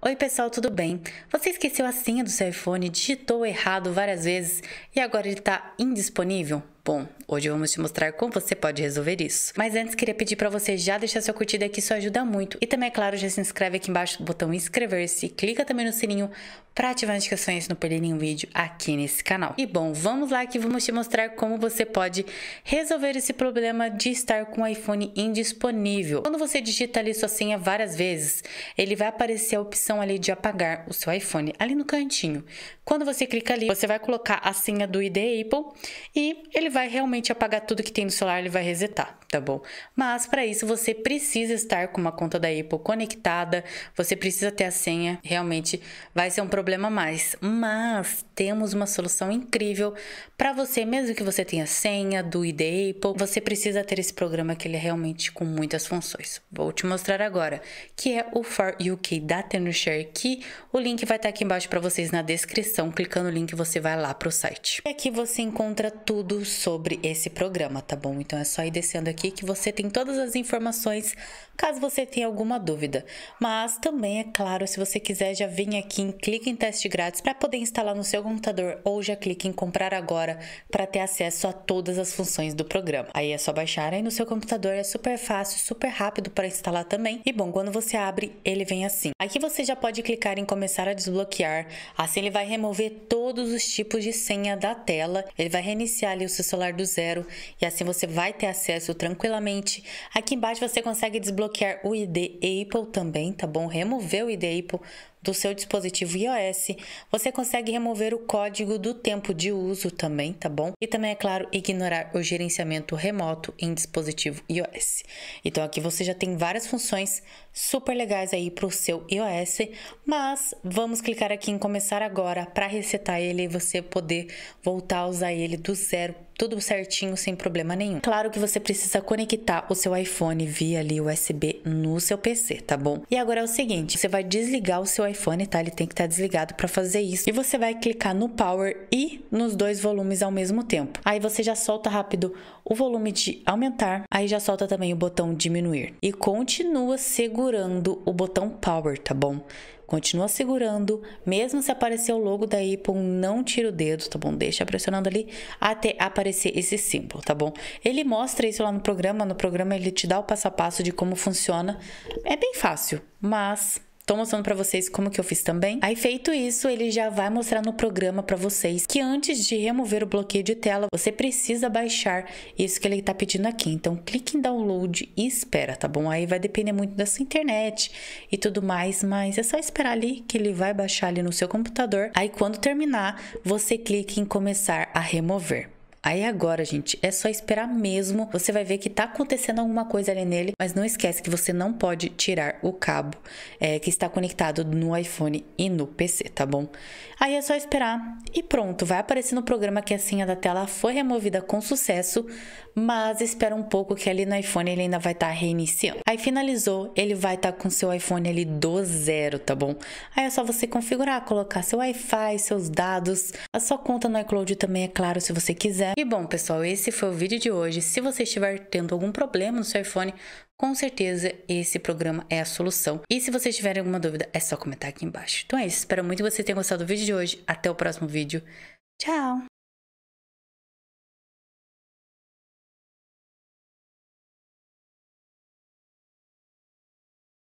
Oi, pessoal, tudo bem? Você esqueceu a senha do seu iPhone, digitou errado várias vezes e agora ele está indisponível? Bom, hoje vamos te mostrar como você pode resolver isso. Mas antes, queria pedir para você já deixar sua curtida aqui, isso ajuda muito. E também, é claro, já se inscreve aqui embaixo do botão inscrever-se, clica também no sininho para ativar as notificações não perder nenhum vídeo aqui nesse canal. E bom, vamos lá que vamos te mostrar como você pode resolver esse problema de estar com o iPhone indisponível. Quando você digita ali sua senha várias vezes, ele vai aparecer a opção ali de apagar o seu iPhone ali no cantinho. Quando você clica ali, você vai colocar a senha do ID Apple e ele vai vai realmente apagar tudo que tem no celular, ele vai resetar, tá bom? Mas para isso você precisa estar com uma conta da Apple conectada, você precisa ter a senha, realmente vai ser um problema mais. Mas temos uma solução incrível para você, mesmo que você tenha senha do ID Apple, você precisa ter esse programa que ele é realmente com muitas funções. Vou te mostrar agora, que é o For UK da TenorShare, que o link vai estar tá aqui embaixo para vocês na descrição. Clicando no link você vai lá para o site. É e aqui você encontra tudo sobre esse programa, tá bom? Então é só ir descendo aqui que você tem todas as informações, caso você tenha alguma dúvida. Mas também, é claro, se você quiser, já vem aqui em clique em teste grátis para poder instalar no seu computador ou já clique em comprar agora para ter acesso a todas as funções do programa. Aí é só baixar aí no seu computador, é super fácil, super rápido para instalar também. E bom, quando você abre, ele vem assim. Aqui você já pode clicar em começar a desbloquear, assim ele vai remover todos os tipos de senha da tela, ele vai reiniciar ali o seu celular do zero e assim você vai ter acesso tranquilamente. Aqui embaixo você consegue desbloquear o ID Apple também, tá bom? Remover o ID Apple do seu dispositivo iOS, você consegue remover o código do tempo de uso também, tá bom? E também, é claro, ignorar o gerenciamento remoto em dispositivo iOS. Então aqui você já tem várias funções super legais aí para o seu iOS, mas vamos clicar aqui em começar agora para resetar ele e você poder voltar a usar ele do zero tudo certinho, sem problema nenhum. Claro que você precisa conectar o seu iPhone via ali USB no seu PC, tá bom? E agora é o seguinte, você vai desligar o seu iPhone, tá? Ele tem que estar tá desligado para fazer isso. E você vai clicar no Power e nos dois volumes ao mesmo tempo. Aí você já solta rápido o volume de aumentar, aí já solta também o botão diminuir. E continua segurando o botão Power, tá bom? Continua segurando, mesmo se aparecer o logo da Apple, não tira o dedo, tá bom? Deixa pressionando ali até aparecer esse símbolo, tá bom? Ele mostra isso lá no programa, no programa ele te dá o passo a passo de como funciona. É bem fácil, mas Tô mostrando para vocês como que eu fiz também. Aí feito isso, ele já vai mostrar no programa para vocês que antes de remover o bloqueio de tela, você precisa baixar isso que ele tá pedindo aqui. Então clique em download e espera, tá bom? Aí vai depender muito da sua internet e tudo mais, mas é só esperar ali que ele vai baixar ali no seu computador. Aí quando terminar, você clica em começar a remover. Aí agora, gente, é só esperar mesmo. Você vai ver que tá acontecendo alguma coisa ali nele, mas não esquece que você não pode tirar o cabo é, que está conectado no iPhone e no PC, tá bom? Aí é só esperar e pronto, vai aparecer no programa que a senha da tela foi removida com sucesso, mas espera um pouco que ali no iPhone ele ainda vai estar tá reiniciando. Aí finalizou, ele vai estar tá com seu iPhone ali do zero, tá bom? Aí é só você configurar, colocar seu Wi-Fi, seus dados, a sua conta no iCloud também, é claro, se você quiser e bom, pessoal, esse foi o vídeo de hoje. Se você estiver tendo algum problema no seu iPhone, com certeza esse programa é a solução. E se vocês tiverem alguma dúvida, é só comentar aqui embaixo. Então é isso. Espero muito que você tenha gostado do vídeo de hoje. Até o próximo vídeo. Tchau!